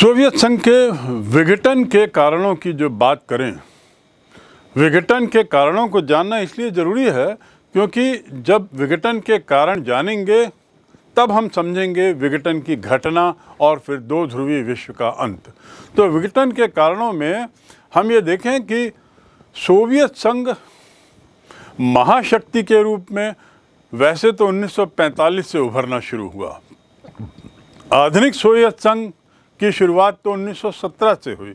Soviet संघ के विघटन के कारणों की जो बात करें विघटन के कारणों को जानना इसलिए ज़रूरी है क्योंकि जब विघटन के कारण जानेंगे तब हम समझेंगे विघटन की घटना और फिर दो ध्रुवीय विश्व का अंत तो विघटन के कारणों में हम ये देखें कि सोवियत संघ महाशक्ति के रूप में वैसे तो 1945 से उभरना शुरू हुआ आधुनिक सोवियत संघ की शुरुआत तो 1917 से हुई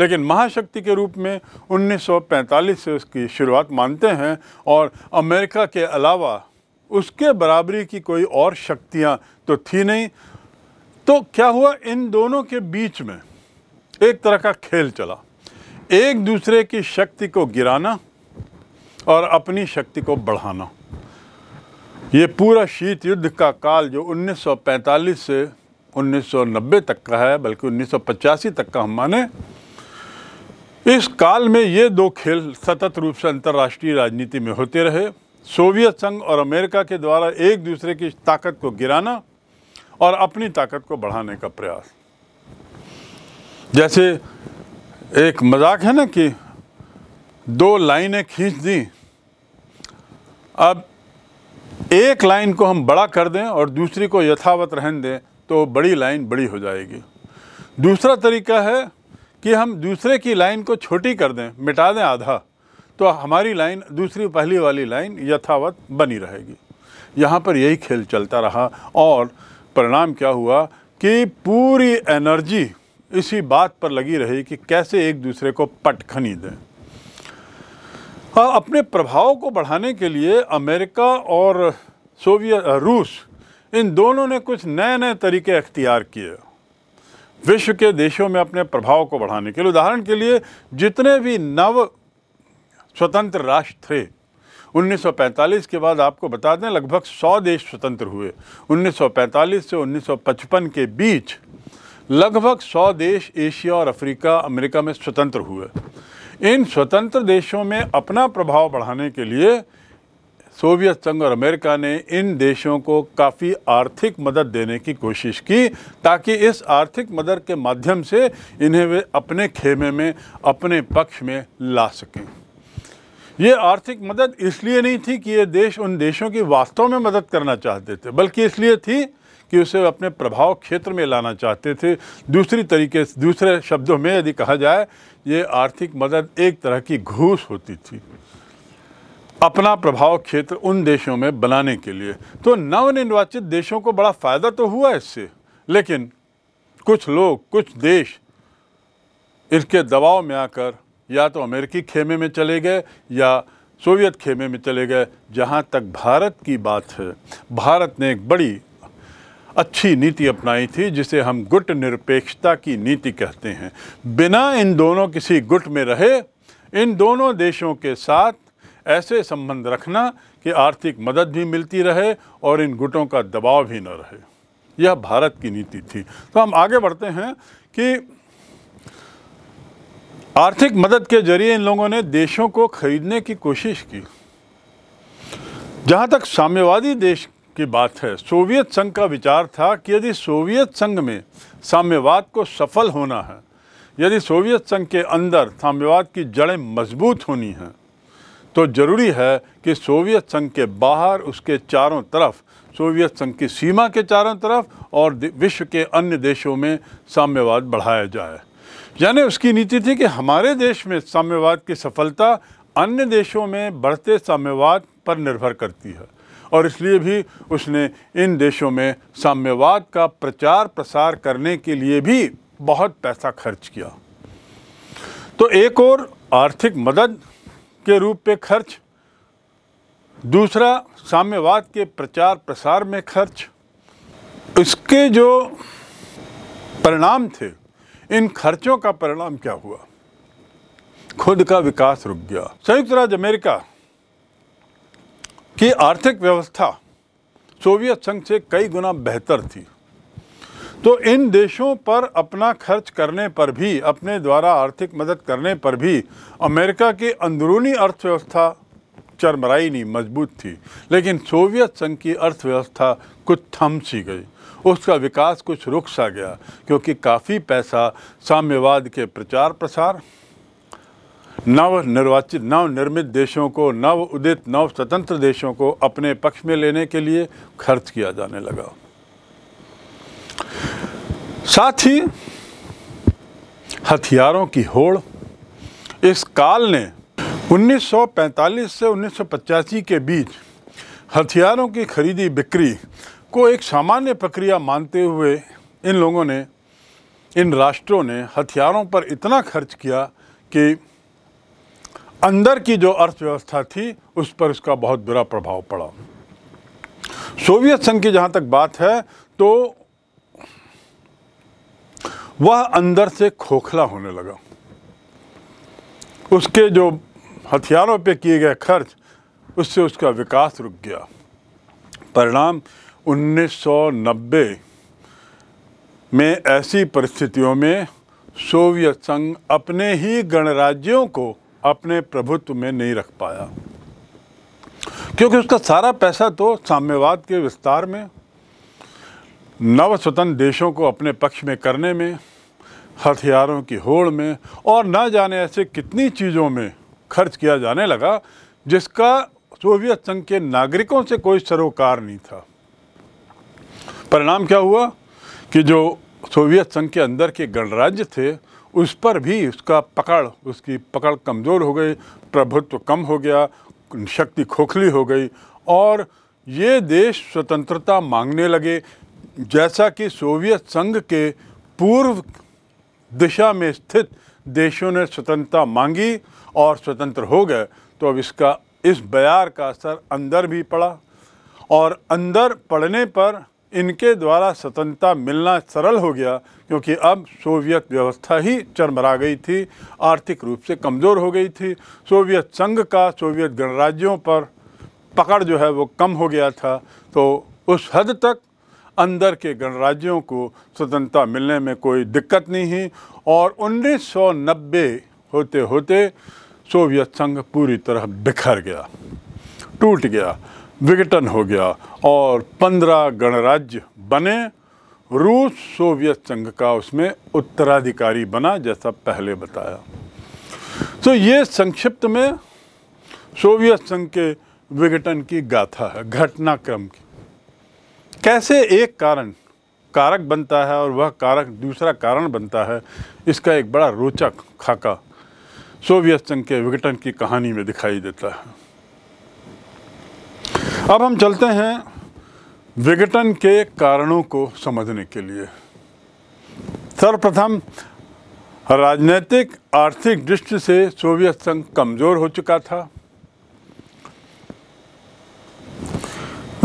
लेकिन महाशक्ति के रूप में 1945 से उसकी शुरुआत मानते हैं और अमेरिका के अलावा उसके बराबरी की कोई और शक्तियाँ तो थी नहीं तो क्या हुआ इन दोनों के बीच में एक तरह का खेल चला एक दूसरे की शक्ति को गिराना और अपनी शक्ति को बढ़ाना ये पूरा शीत युद्ध का काल जो 1945 से 1990 तक का है बल्कि उन्नीस तक का हम माने इस काल में ये दो खेल सतत रूप से अंतर्राष्ट्रीय राजनीति में होते रहे सोवियत संघ और अमेरिका के द्वारा एक दूसरे की ताकत को गिराना और अपनी ताकत को बढ़ाने का प्रयास जैसे एक मजाक है ना कि दो लाइनें खींच दी अब एक लाइन को हम बड़ा कर दें और दूसरी को यथावत रहन दें तो बड़ी लाइन बड़ी हो जाएगी दूसरा तरीका है कि हम दूसरे की लाइन को छोटी कर दें मिटा दें आधा तो हमारी लाइन दूसरी पहली वाली लाइन यथावत बनी रहेगी यहाँ पर यही खेल चलता रहा और परिणाम क्या हुआ कि पूरी एनर्जी इसी बात पर लगी रही कि कैसे एक दूसरे को पटखनी दें अपने प्रभाव को बढ़ाने के लिए अमेरिका और सोवियत रूस इन दोनों ने कुछ नए नए तरीके अख्तियार किए विश्व के देशों में अपने प्रभाव को बढ़ाने के लिए उदाहरण के लिए जितने भी नव स्वतंत्र राष्ट्र थे 1945 के बाद आपको बता दें लगभग 100 देश स्वतंत्र हुए 1945 से 1955 के बीच लगभग 100 देश एशिया और अफ्रीका अमेरिका में स्वतंत्र हुए इन स्वतंत्र देशों में अपना प्रभाव बढ़ाने के लिए सोवियत संघ और अमेरिका ने इन देशों को काफ़ी आर्थिक मदद देने की कोशिश की ताकि इस आर्थिक मदद के माध्यम से इन्हें वे अपने खेमे में अपने पक्ष में ला सकें ये आर्थिक मदद इसलिए नहीं थी कि ये देश उन देशों की वास्तव में मदद करना चाहते थे बल्कि इसलिए थी कि उसे अपने प्रभाव क्षेत्र में लाना चाहते थे दूसरी तरीके दूसरे शब्दों में यदि कहा जाए ये आर्थिक मदद एक तरह की घूस होती थी अपना प्रभाव क्षेत्र उन देशों में बनाने के लिए तो नवनिर्वाचित देशों को बड़ा फ़ायदा तो हुआ इससे लेकिन कुछ लोग कुछ देश इसके दबाव में आकर या तो अमेरिकी खेमे में चले गए या सोवियत खेमे में चले गए जहाँ तक भारत की बात है भारत ने एक बड़ी अच्छी नीति अपनाई थी जिसे हम गुट निरपेक्षता की नीति कहते हैं बिना इन दोनों किसी गुट में रहे इन दोनों देशों के साथ ऐसे संबंध रखना कि आर्थिक मदद भी मिलती रहे और इन गुटों का दबाव भी न रहे यह भारत की नीति थी तो हम आगे बढ़ते हैं कि आर्थिक मदद के जरिए इन लोगों ने देशों को खरीदने की कोशिश की जहाँ तक साम्यवादी देश की बात है सोवियत संघ का विचार था कि यदि सोवियत संघ में साम्यवाद को सफल होना है यदि सोवियत संघ के अंदर साम्यवाद की जड़ें मजबूत होनी हैं तो ज़रूरी है कि सोवियत संघ के बाहर उसके चारों तरफ सोवियत संघ की सीमा के चारों तरफ और विश्व के अन्य देशों में साम्यवाद बढ़ाया जाए यानी उसकी नीति थी कि हमारे देश में साम्यवाद की सफलता अन्य देशों में बढ़ते साम्यवाद पर निर्भर करती है और इसलिए भी उसने इन देशों में साम्यवाद का प्रचार प्रसार करने के लिए भी बहुत पैसा खर्च किया तो एक और आर्थिक मदद के रूप में खर्च दूसरा साम्यवाद के प्रचार प्रसार में खर्च इसके जो परिणाम थे इन खर्चों का परिणाम क्या हुआ खुद का विकास रुक गया संयुक्त राज्य अमेरिका की आर्थिक व्यवस्था सोवियत संघ से कई गुना बेहतर थी तो इन देशों पर अपना खर्च करने पर भी अपने द्वारा आर्थिक मदद करने पर भी अमेरिका की अंदरूनी अर्थव्यवस्था चरमराई नहीं मजबूत थी लेकिन सोवियत संघ की अर्थव्यवस्था कुछ थम सी गई उसका विकास कुछ रुक सा गया क्योंकि काफ़ी पैसा साम्यवाद के प्रचार प्रसार नव निर्वाचित नव निर्मित देशों को नव उदित नव स्वतंत्र देशों को अपने पक्ष में लेने के लिए खर्च किया जाने लगा साथ ही हथियारों की होड़ इस काल ने 1945 से उन्नीस के बीच हथियारों की खरीदी बिक्री को एक सामान्य प्रक्रिया मानते हुए इन लोगों ने इन राष्ट्रों ने हथियारों पर इतना खर्च किया कि अंदर की जो अर्थव्यवस्था थी उस पर इसका बहुत बुरा प्रभाव पड़ा सोवियत संघ की जहाँ तक बात है तो वह अंदर से खोखला होने लगा उसके जो हथियारों पे किए गए खर्च उससे उसका विकास रुक गया परिणाम 1990 में ऐसी परिस्थितियों में सोवियत संघ अपने ही गणराज्यों को अपने प्रभुत्व में नहीं रख पाया क्योंकि उसका सारा पैसा तो साम्यवाद के विस्तार में नव स्वतंत्र देशों को अपने पक्ष में करने में हथियारों की होड़ में और न जाने ऐसे कितनी चीज़ों में खर्च किया जाने लगा जिसका सोवियत संघ के नागरिकों से कोई सरोकार नहीं था परिणाम क्या हुआ कि जो सोवियत संघ के अंदर के गणराज्य थे उस पर भी उसका पकड़ उसकी पकड़ कमज़ोर हो गई प्रभुत्व कम हो गया शक्ति खोखली हो गई और ये देश स्वतंत्रता मांगने लगे जैसा कि सोवियत संघ के पूर्व दिशा में स्थित देशों ने स्वतंत्रता मांगी और स्वतंत्र हो गए तो अब इसका इस बयार का असर अंदर भी पड़ा और अंदर पड़ने पर इनके द्वारा स्वतंत्रता मिलना सरल हो गया क्योंकि अब सोवियत व्यवस्था ही चरमरा गई थी आर्थिक रूप से कमज़ोर हो गई थी सोवियत संघ का सोवियत गणराज्यों पर पकड़ जो है वो कम हो गया था तो उस हद तक अंदर के गणराज्यों को स्वतंत्रता मिलने में कोई दिक्कत नहीं है और 1990 होते होते सोवियत संघ पूरी तरह बिखर गया टूट गया विघटन हो गया और पंद्रह गणराज्य बने रूस सोवियत संघ का उसमें उत्तराधिकारी बना जैसा पहले बताया तो ये संक्षिप्त में सोवियत संघ के विघटन की गाथा है घटनाक्रम की कैसे एक कारण कारक बनता है और वह कारक दूसरा कारण बनता है इसका एक बड़ा रोचक खाका सोवियत संघ के विघटन की कहानी में दिखाई देता है अब हम चलते हैं विघटन के कारणों को समझने के लिए सर्वप्रथम राजनीतिक आर्थिक दृष्टि से सोवियत संघ कमज़ोर हो चुका था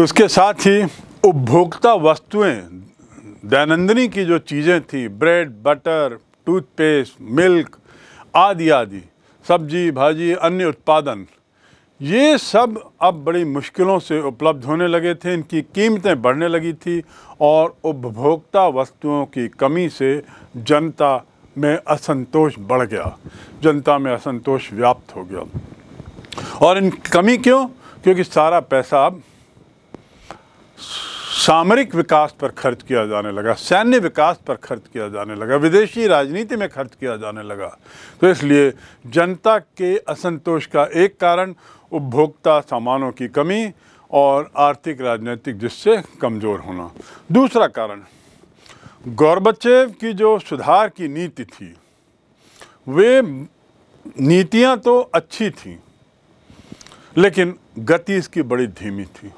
उसके साथ ही उपभोक्ता वस्तुएं दैनंदिनी की जो चीज़ें थी ब्रेड बटर टूथपेस्ट मिल्क आदि आदि सब्जी भाजी अन्य उत्पादन ये सब अब बड़ी मुश्किलों से उपलब्ध होने लगे थे इनकी कीमतें बढ़ने लगी थी और उपभोक्ता वस्तुओं की कमी से जनता में असंतोष बढ़ गया जनता में असंतोष व्याप्त हो गया और इन कमी क्यों क्योंकि सारा पैसा अब सामरिक विकास पर खर्च किया जाने लगा सैन्य विकास पर खर्च किया जाने लगा विदेशी राजनीति में खर्च किया जाने लगा तो इसलिए जनता के असंतोष का एक कारण उपभोक्ता सामानों की कमी और आर्थिक राजनीतिक जिससे कमज़ोर होना दूसरा कारण गौरबचेव की जो सुधार की नीति थी वे नीतियां तो अच्छी थीं लेकिन गति इसकी बड़ी धीमी थी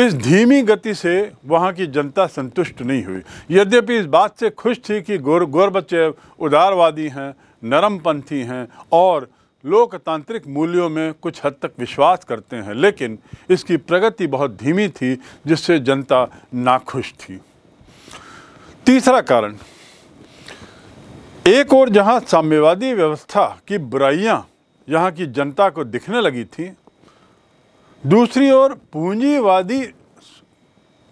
इस धीमी गति से वहाँ की जनता संतुष्ट नहीं हुई यद्यपि इस बात से खुश थी कि गोर गोरबचेव उदारवादी हैं नरमपंथी हैं और लोकतांत्रिक मूल्यों में कुछ हद तक विश्वास करते हैं लेकिन इसकी प्रगति बहुत धीमी थी जिससे जनता नाखुश थी तीसरा कारण एक और जहां साम्यवादी व्यवस्था की बुराइयां यहाँ की जनता को दिखने लगी थी दूसरी ओर पूंजीवादी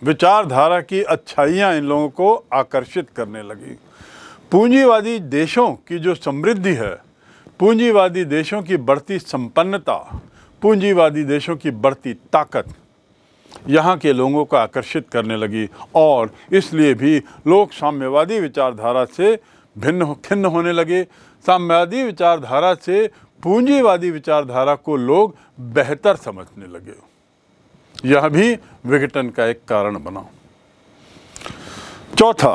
विचारधारा की अच्छाइयाँ इन लोगों को आकर्षित करने लगी पूंजीवादी देशों की जो समृद्धि है पूंजीवादी देशों की बढ़ती संपन्नता पूंजीवादी देशों की बढ़ती ताकत यहाँ के लोगों को आकर्षित करने लगी और इसलिए भी लोग साम्यवादी विचारधारा से भिन्न खिन्न होने लगे साम्यवादी विचारधारा से पूंजीवादी विचारधारा को लोग बेहतर समझने लगे यह भी विघटन का एक कारण बना चौथा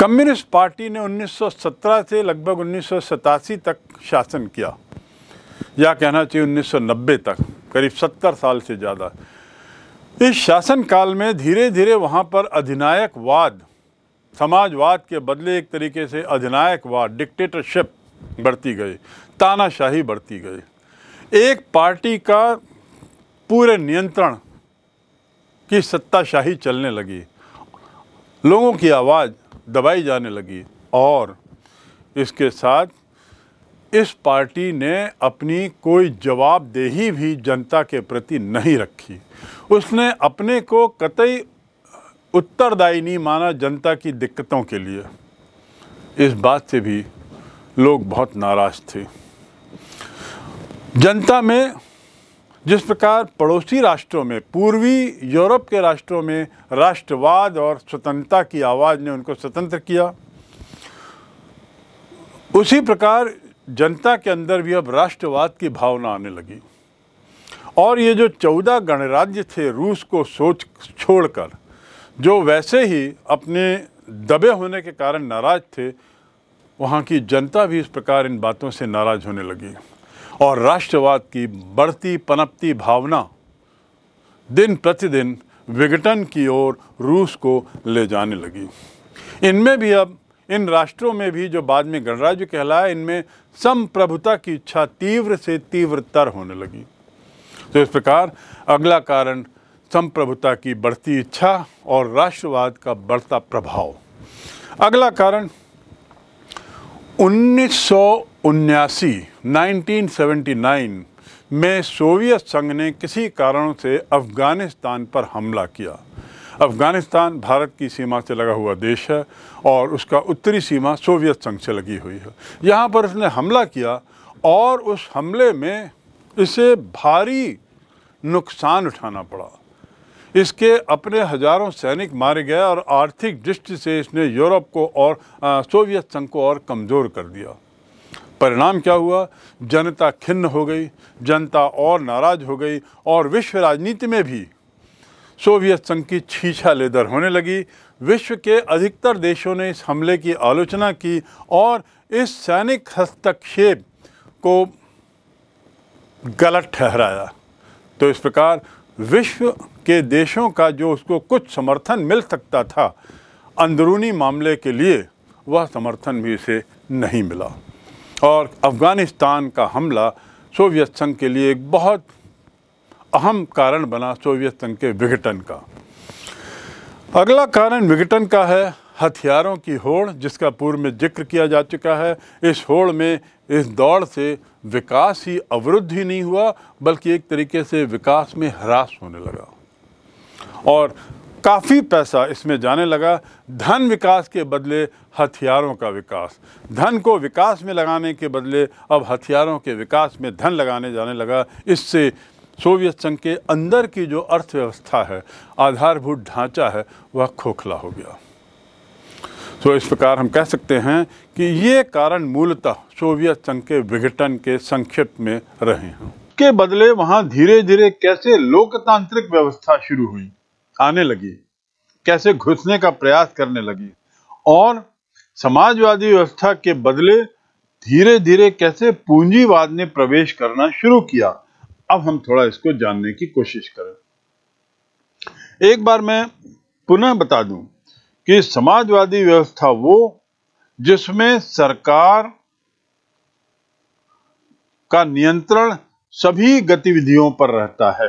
कम्युनिस्ट पार्टी ने 1917 से लगभग उन्नीस तक शासन किया या कहना चाहिए 1990 तक करीब 70 साल से ज़्यादा इस शासन काल में धीरे धीरे वहाँ पर अधिनायकवाद समाजवाद के बदले एक तरीके से अधिनायकवाद डिक्टेटरशिप बढ़ती गई तानाशाही बढ़ती गई एक पार्टी का पूरे नियंत्रण की सत्ताशाही चलने लगी लोगों की आवाज़ दबाई जाने लगी और इसके साथ इस पार्टी ने अपनी कोई जवाबदेही भी जनता के प्रति नहीं रखी उसने अपने को कतई उत्तरदायी नहीं माना जनता की दिक्कतों के लिए इस बात से भी लोग बहुत नाराज़ थे जनता में जिस प्रकार पड़ोसी राष्ट्रों में पूर्वी यूरोप के राष्ट्रों में राष्ट्रवाद और स्वतंत्रता की आवाज़ ने उनको स्वतंत्र किया उसी प्रकार जनता के अंदर भी अब राष्ट्रवाद की भावना आने लगी और ये जो चौदह गणराज्य थे रूस को सोच छोड़कर जो वैसे ही अपने दबे होने के कारण नाराज़ थे वहाँ की जनता भी इस प्रकार इन बातों से नाराज़ होने लगी और राष्ट्रवाद की बढ़ती पनपती भावना दिन प्रतिदिन विघटन की ओर रूस को ले जाने लगी इनमें भी अब इन राष्ट्रों में भी जो बाद में गणराज्य कहलाया इनमें संप्रभुता की इच्छा तीव्र से तीव्रतर होने लगी तो इस प्रकार अगला कारण संप्रभुता की बढ़ती इच्छा और राष्ट्रवाद का बढ़ता प्रभाव अगला कारण उन्नीस 1979 में सोवियत संघ ने किसी कारण से अफ़गानिस्तान पर हमला किया अफ़गानिस्तान भारत की सीमा से लगा हुआ देश है और उसका उत्तरी सीमा सोवियत संघ से लगी हुई है यहाँ पर उसने हमला किया और उस हमले में इसे भारी नुकसान उठाना पड़ा इसके अपने हज़ारों सैनिक मारे गए और आर्थिक दृष्टि से इसने यूरोप को और सोवियत संघ को और कमज़ोर कर दिया परिणाम क्या हुआ जनता खिन्न हो गई जनता और नाराज़ हो गई और विश्व राजनीति में भी सोवियत संघ की छीछा लेदर होने लगी विश्व के अधिकतर देशों ने इस हमले की आलोचना की और इस सैनिक हस्तक्षेप को गलत ठहराया तो इस प्रकार विश्व के देशों का जो उसको कुछ समर्थन मिल सकता था अंदरूनी मामले के लिए वह समर्थन भी उसे नहीं मिला और अफ़गानिस्तान का हमला सोवियत संघ के लिए एक बहुत अहम कारण बना सोवियत संघ के विघटन का अगला कारण विघटन का है हथियारों की होड़ जिसका पूर्व में जिक्र किया जा चुका है इस होड़ में इस दौड़ से विकास ही अवरुद्ध ही नहीं हुआ बल्कि एक तरीके से विकास में ह्रास होने लगा और काफ़ी पैसा इसमें जाने लगा धन विकास के बदले हथियारों का विकास धन को विकास में लगाने के बदले अब हथियारों के विकास में धन लगाने जाने लगा इससे सोवियत संघ के अंदर की जो अर्थव्यवस्था है आधारभूत ढांचा है वह खोखला हो गया तो इस प्रकार हम कह सकते हैं कि ये कारण मूलतः सोवियत संघ के विघटन के संक्षिप्त में रहे हैं के बदले वहां धीरे धीरे कैसे लोकतांत्रिक व्यवस्था शुरू हुई आने लगी कैसे घुसने का प्रयास करने लगी और समाजवादी व्यवस्था के बदले धीरे धीरे कैसे पूंजीवाद ने प्रवेश करना शुरू किया अब हम थोड़ा इसको जानने की कोशिश करें एक बार मैं पुनः बता दूं कि समाजवादी व्यवस्था वो जिसमें सरकार का नियंत्रण सभी गतिविधियों पर रहता है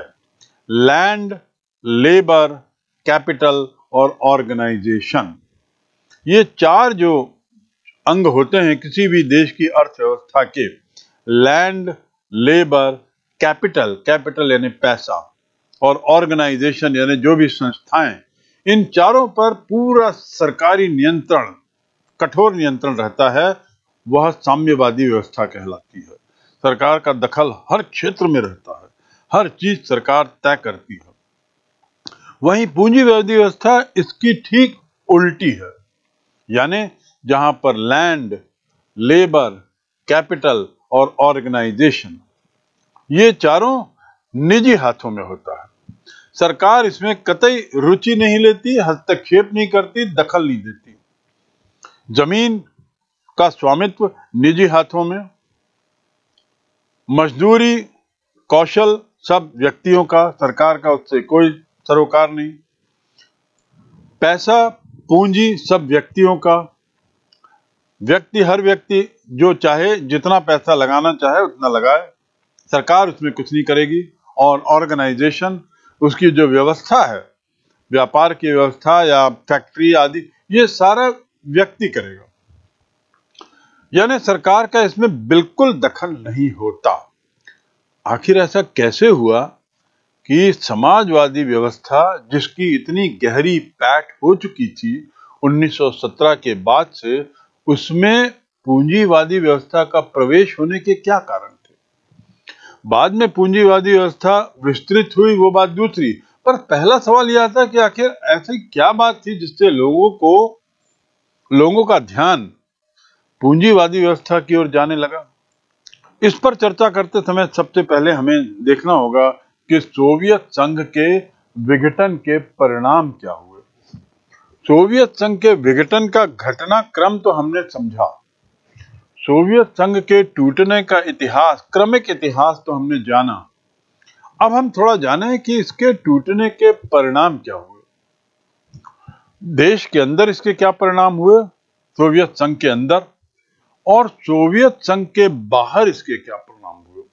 लैंड लेबर कैपिटल और ऑर्गेनाइजेशन ये चार जो अंग होते हैं किसी भी देश की अर्थव्यवस्था के लैंड लेबर कैपिटल कैपिटल यानी पैसा और ऑर्गेनाइजेशन यानी जो भी संस्थाएं इन चारों पर पूरा सरकारी नियंत्रण कठोर नियंत्रण रहता है वह साम्यवादी व्यवस्था कहलाती है सरकार का दखल हर क्षेत्र में रहता है हर चीज सरकार तय करती है वहीं पूंजीवादी व्यवस्था इसकी ठीक उल्टी है यानी जहां पर लैंड लेबर कैपिटल और ऑर्गेनाइजेशन ये चारों निजी हाथों में होता है सरकार इसमें कतई रुचि नहीं लेती हस्तक्षेप नहीं करती दखल नहीं देती जमीन का स्वामित्व निजी हाथों में मजदूरी कौशल सब व्यक्तियों का सरकार का उससे कोई सरोकार नहीं पैसा पूंजी सब व्यक्तियों का व्यक्ति हर व्यक्ति जो चाहे जितना पैसा लगाना चाहे उतना लगाए सरकार उसमें कुछ नहीं करेगी और ऑर्गेनाइजेशन उसकी जो व्यवस्था है व्यापार की व्यवस्था या फैक्ट्री आदि ये सारा व्यक्ति करेगा यानी सरकार का इसमें बिल्कुल दखल नहीं होता आखिर ऐसा कैसे हुआ कि समाजवादी व्यवस्था जिसकी इतनी गहरी पैठ हो चुकी थी 1917 के बाद से उसमें पूंजीवादी व्यवस्था का प्रवेश होने के क्या कारण बाद में पूंजीवादी व्यवस्था विस्तृत हुई वो बात दूसरी पर पहला सवाल यह था कि आखिर ऐसी क्या बात थी जिससे लोगों को लोगों का ध्यान पूंजीवादी व्यवस्था की ओर जाने लगा इस पर चर्चा करते समय सबसे पहले हमें देखना होगा कि सोवियत संघ के विघटन के परिणाम क्या हुए सोवियत संघ के विघटन का घटनाक्रम तो हमने समझा सोवियत संघ के टूटने का इतिहास क्रमिक इतिहास तो हमने जाना अब हम थोड़ा जाने कि इसके टूटने के परिणाम क्या हुए देश के अंदर इसके क्या परिणाम हुए सोवियत संघ के अंदर और सोवियत संघ के बाहर इसके क्या परिणाम हुए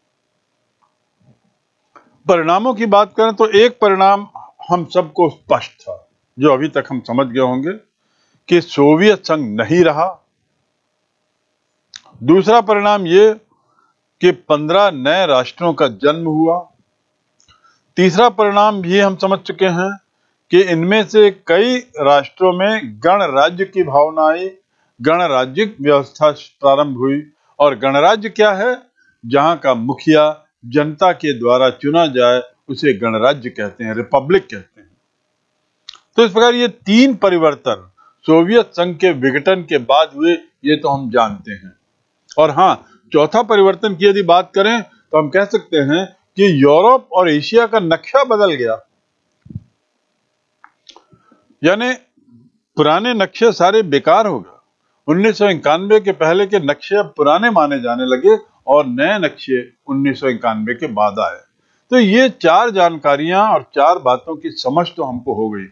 परिणामों की बात करें तो एक परिणाम हम सबको स्पष्ट था जो अभी तक हम समझ गए होंगे कि सोवियत संघ नहीं रहा दूसरा परिणाम ये कि 15 नए राष्ट्रों का जन्म हुआ तीसरा परिणाम ये हम समझ चुके हैं कि इनमें से कई राष्ट्रों में गणराज्य की भावना आई गणराज्य व्यवस्था प्रारंभ हुई और गणराज्य क्या है जहां का मुखिया जनता के द्वारा चुना जाए उसे गणराज्य कहते हैं रिपब्लिक कहते हैं तो इस प्रकार ये तीन परिवर्तन सोवियत संघ के विघटन के बाद हुए ये तो हम जानते हैं और हाँ चौथा परिवर्तन की यदि बात करें तो हम कह सकते हैं कि यूरोप और एशिया का नक्शा बदल गया यानी पुराने नक्शे सारे बेकार हो गए उन्नीस के पहले के नक्शे अब पुराने माने जाने लगे और नए नक्शे उन्नीस के बाद आए तो ये चार जानकारियां और चार बातों की समझ तो हमको हो गई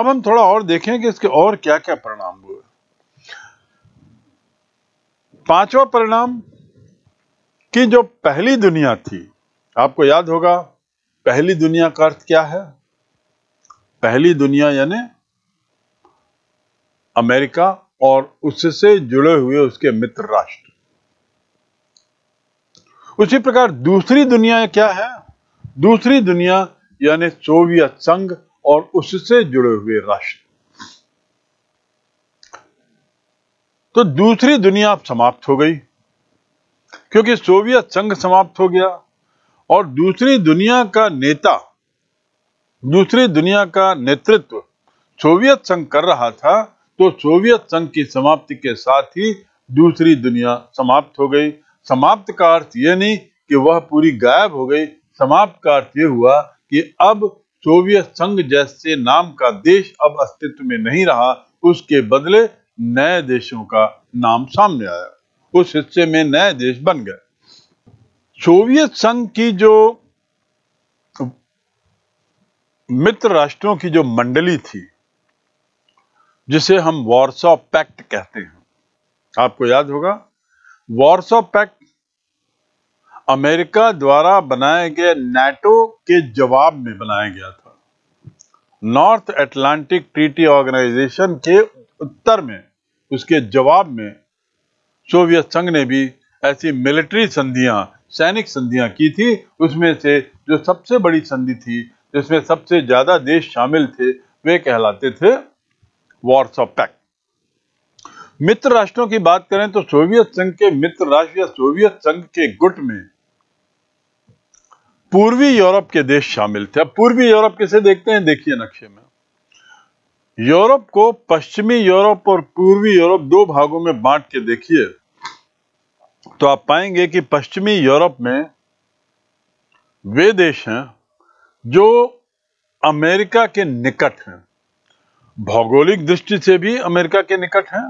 अब हम थोड़ा और देखें कि इसके और क्या क्या परिणाम हुए पांचवा परिणाम कि जो पहली दुनिया थी आपको याद होगा पहली दुनिया का अर्थ क्या है पहली दुनिया यानी अमेरिका और उससे जुड़े हुए उसके मित्र राष्ट्र उसी प्रकार दूसरी दुनिया क्या है दूसरी दुनिया यानी सोवियत संघ और उससे जुड़े हुए राष्ट्र तो दूसरी दुनिया समाप्त हो गई क्योंकि सोवियत संघ समाप्त हो गया और दूसरी दुनिया का नेता दूसरी दुनिया का नेतृत्व सोवियत संघ कर रहा था तो सोवियत संघ की समाप्ति के साथ ही दूसरी दुनिया समाप्त हो गई समाप्त का अर्थ यह नहीं कि वह पूरी गायब हो गई समाप्त का अर्थ यह हुआ कि अब सोवियत संघ जैसे नाम का देश अब अस्तित्व में नहीं रहा उसके बदले नए देशों का नाम सामने आया उस हिस्से में नए देश बन गए सोवियत संघ की जो मित्र राष्ट्रों की जो मंडली थी जिसे हम वॉरसॉ पैक्ट कहते हैं आपको याद होगा वॉरसॉ पैक्ट अमेरिका द्वारा बनाए गए नेटो के जवाब में बनाया गया था नॉर्थ एटलांटिक ट्रीटी ऑर्गेनाइजेशन के उत्तर में उसके जवाब में सोवियत संघ ने भी ऐसी मिलिट्री संधियां सैनिक संधियां की थी उसमें से जो सबसे बड़ी संधि थी जिसमें सबसे ज्यादा देश शामिल थे वे कहलाते थे ऑफ पैक्ट मित्र राष्ट्रों की बात करें तो सोवियत संघ के मित्र राष्ट्र या सोवियत संघ के गुट में पूर्वी यूरोप के देश शामिल थे अब पूर्वी यूरोप किसे देखते हैं देखिए नक्शे में यूरोप को पश्चिमी यूरोप और पूर्वी यूरोप दो भागों में बांट के देखिए तो आप पाएंगे कि पश्चिमी यूरोप में वे देश हैं जो अमेरिका के निकट हैं भौगोलिक दृष्टि से भी अमेरिका के निकट हैं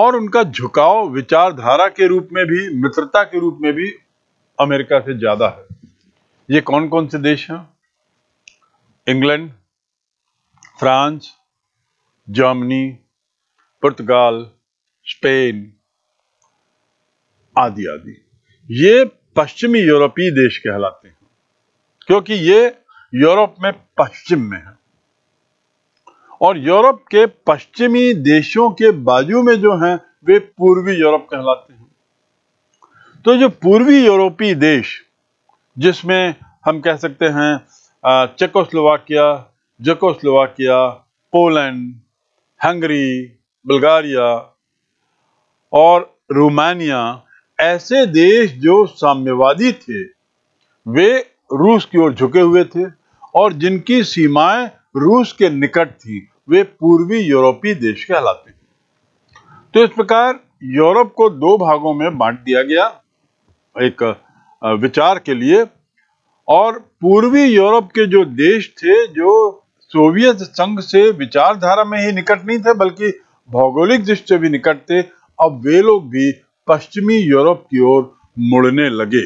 और उनका झुकाव विचारधारा के रूप में भी मित्रता के रूप में भी अमेरिका से ज्यादा है ये कौन कौन से देश हैं इंग्लैंड फ्रांस जर्मनी पुर्तगाल स्पेन आदि आदि ये पश्चिमी यूरोपीय देश कहलाते हैं क्योंकि ये यूरोप में पश्चिम में है और यूरोप के पश्चिमी देशों के बाजू में जो हैं वे पूर्वी यूरोप कहलाते हैं तो जो पूर्वी यूरोपीय देश जिसमें हम कह सकते हैं Czechoslovakia Czechoslovakia Poland Hungary Bulgaria और रोमानिया ऐसे देश जो साम्यवादी थे वे रूस की ओर झुके हुए थे और जिनकी सीमाएं रूस के निकट थी वे पूर्वी यूरोपीय देश कहलाते थे तो इस प्रकार यूरोप को दो भागों में बांट दिया गया एक विचार के लिए और पूर्वी यूरोप के जो देश थे जो सोवियत संघ से विचारधारा में ही निकट नहीं थे बल्कि भौगोलिक दृष्टि से भी निकट थे अब वे लोग भी पश्चिमी यूरोप की ओर मुड़ने लगे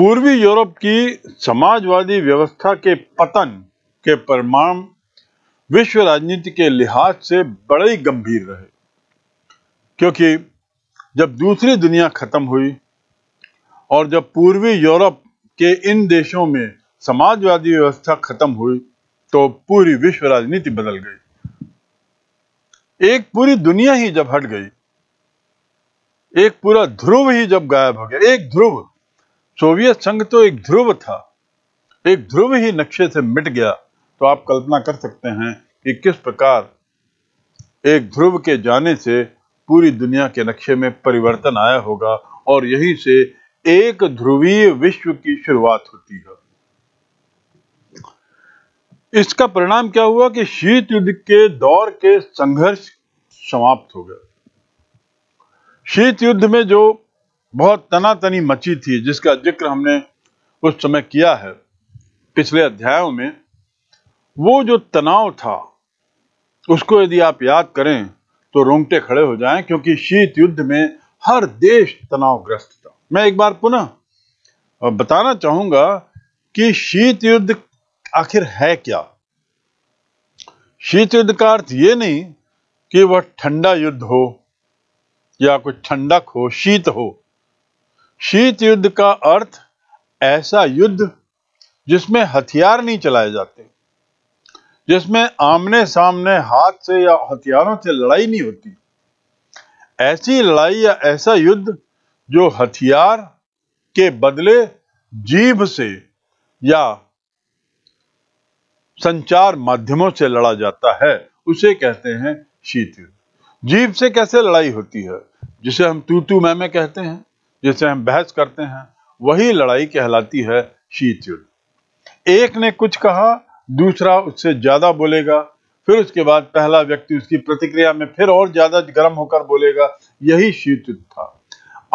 पूर्वी यूरोप की समाजवादी व्यवस्था के पतन के परिणाम विश्व राजनीति के लिहाज से बड़े ही गंभीर रहे क्योंकि जब दूसरी दुनिया खत्म हुई और जब पूर्वी यूरोप के इन देशों में समाजवादी व्यवस्था खत्म हुई तो पूरी विश्व राजनीति बदल गई एक पूरी दुनिया ही जब हट गई एक पूरा ध्रुव ही जब गायब हो गया एक ध्रुव सोवियत संघ तो एक ध्रुव था एक ध्रुव ही नक्शे से मिट गया तो आप कल्पना कर सकते हैं कि किस प्रकार एक ध्रुव के जाने से पूरी दुनिया के नक्शे में परिवर्तन आया होगा और यहीं से एक ध्रुवीय विश्व की शुरुआत होती है इसका परिणाम क्या हुआ कि शीत युद्ध के दौर के संघर्ष समाप्त हो गए शीत युद्ध में जो बहुत तनातनी मची थी जिसका जिक्र हमने उस समय किया है पिछले अध्यायों में वो जो तनाव था उसको यदि आप याद करें तो रोंगटे खड़े हो जाएं क्योंकि शीत युद्ध में हर देश तनावग्रस्त था मैं एक बार पुनः बताना चाहूंगा कि शीत युद्ध आखिर है क्या शीत युद्ध का अर्थ ये नहीं कि वह ठंडा युद्ध हो या कुछ ठंडक हो शीत हो शीत युद्ध का अर्थ ऐसा युद्ध जिसमें हथियार नहीं चलाए जाते जिसमें आमने सामने हाथ से या हथियारों से लड़ाई नहीं होती ऐसी लड़ाई या ऐसा युद्ध जो हथियार के बदले जीभ से या संचार माध्यमों से लड़ा जाता है उसे कहते हैं शीत युद्ध जीव से कैसे लड़ाई होती है जिसे हम तू तू मैं मैं कहते हैं जिसे हम बहस करते हैं वही लड़ाई कहलाती है शीत युद्ध एक ने कुछ कहा दूसरा उससे ज्यादा बोलेगा फिर उसके बाद पहला व्यक्ति उसकी प्रतिक्रिया में फिर और ज्यादा गर्म होकर बोलेगा यही शीत युद्ध था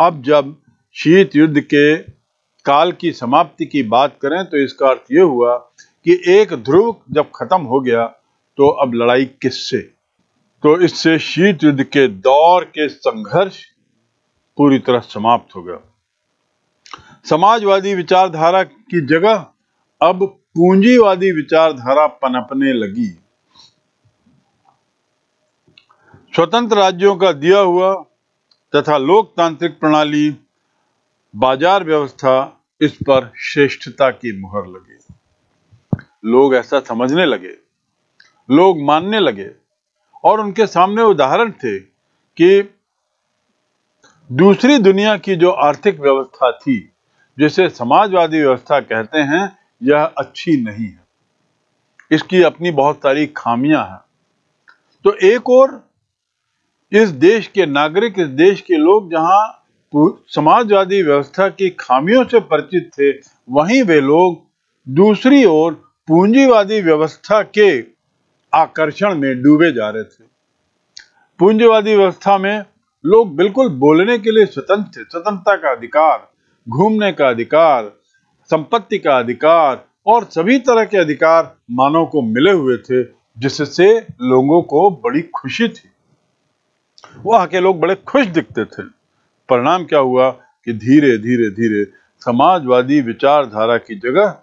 अब जब शीत युद्ध के काल की समाप्ति की बात करें तो इसका अर्थ ये हुआ कि एक ध्रुव जब खत्म हो गया तो अब लड़ाई किससे तो इससे शीत युद्ध के दौर के संघर्ष पूरी तरह समाप्त हो गया समाजवादी विचारधारा की जगह अब पूंजीवादी विचारधारा पनपने लगी स्वतंत्र राज्यों का दिया हुआ तथा लोकतांत्रिक प्रणाली बाजार व्यवस्था इस पर श्रेष्ठता की मुहर लगी लोग ऐसा समझने लगे लोग मानने लगे और उनके सामने उदाहरण थे कि दूसरी दुनिया की जो आर्थिक व्यवस्था थी जिसे समाजवादी व्यवस्था कहते हैं यह अच्छी नहीं है इसकी अपनी बहुत सारी खामियां हैं तो एक और इस देश के नागरिक इस देश के लोग जहां समाजवादी व्यवस्था की खामियों से परिचित थे वहीं वे लोग दूसरी ओर पूंजीवादी व्यवस्था के आकर्षण में डूबे जा रहे थे पूंजीवादी व्यवस्था में लोग बिल्कुल बोलने के लिए स्वतंत्र थे स्वतंत्रता का अधिकार घूमने का अधिकार संपत्ति का अधिकार और सभी तरह के अधिकार मानव को मिले हुए थे जिससे लोगों को बड़ी खुशी थी वहां के लोग बड़े खुश दिखते थे परिणाम क्या हुआ कि धीरे धीरे धीरे समाजवादी विचारधारा की जगह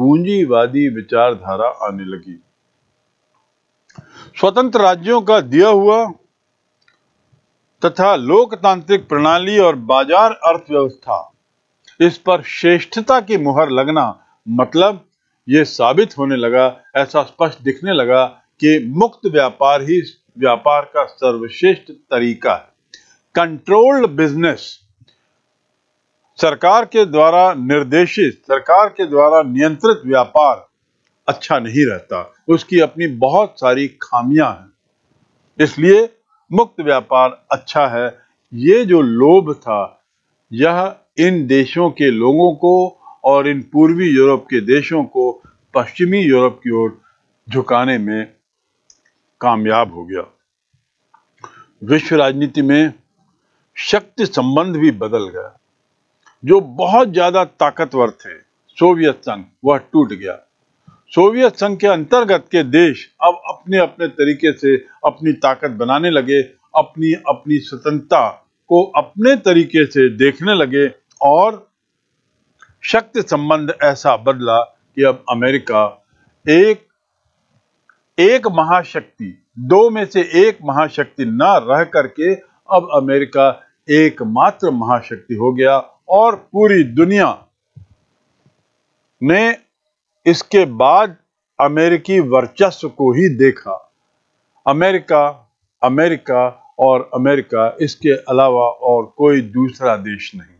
पूंजीवादी विचारधारा आने लगी स्वतंत्र राज्यों का दिया हुआ तथा लोकतांत्रिक प्रणाली और बाजार अर्थव्यवस्था इस पर श्रेष्ठता की मुहर लगना मतलब यह साबित होने लगा ऐसा स्पष्ट दिखने लगा कि मुक्त व्यापार ही व्यापार का सर्वश्रेष्ठ तरीका है कंट्रोल्ड बिजनेस सरकार के द्वारा निर्देशित सरकार के द्वारा नियंत्रित व्यापार अच्छा नहीं रहता उसकी अपनी बहुत सारी खामियां हैं इसलिए मुक्त व्यापार अच्छा है ये जो लोभ था यह इन देशों के लोगों को और इन पूर्वी यूरोप के देशों को पश्चिमी यूरोप की ओर झुकाने में कामयाब हो गया विश्व राजनीति में शक्ति संबंध भी बदल गया जो बहुत ज़्यादा ताकतवर थे सोवियत संघ वह टूट गया सोवियत संघ के अंतर्गत के देश अब अपने अपने तरीके से अपनी ताकत बनाने लगे अपनी अपनी स्वतंत्रता को अपने तरीके से देखने लगे और शक्ति संबंध ऐसा बदला कि अब अमेरिका एक एक महाशक्ति दो में से एक महाशक्ति ना रह करके अब अमेरिका एकमात्र महाशक्ति हो गया और पूरी दुनिया ने इसके बाद अमेरिकी वर्चस्व को ही देखा अमेरिका अमेरिका और अमेरिका इसके अलावा और कोई दूसरा देश नहीं